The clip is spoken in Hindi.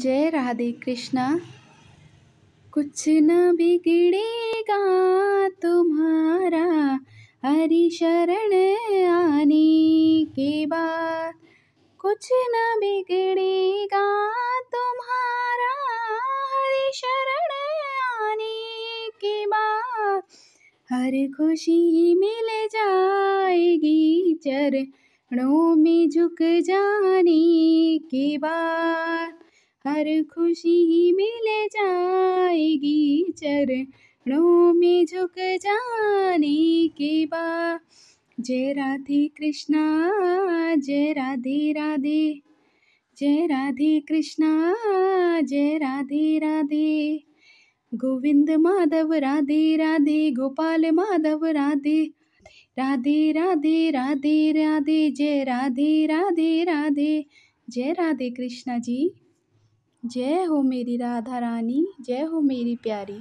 जय राधे कृष्णा कुछ न बिगड़ेगा तुम्हारा हरि शरण आने के बाद कुछ न बिगड़ेगा तुम्हारा हरि शरण आने के बाद हर खुशी मिल जाएगी चरणों में झुक जाने के बाद हर खुशी मिल जाएगी चरणों में झुक जाने के बाद जय राधे कृष्णा जय राधे राधे जय राधे कृष्णा जय राधे राधे गोविंद माधव राधे राधे गोपाल माधव राधे राधे राधे राधे राधे जय राधे राधे राधे जय राधे कृष्णा जी जय हो मेरी राधा रानी जय हो मेरी प्यारी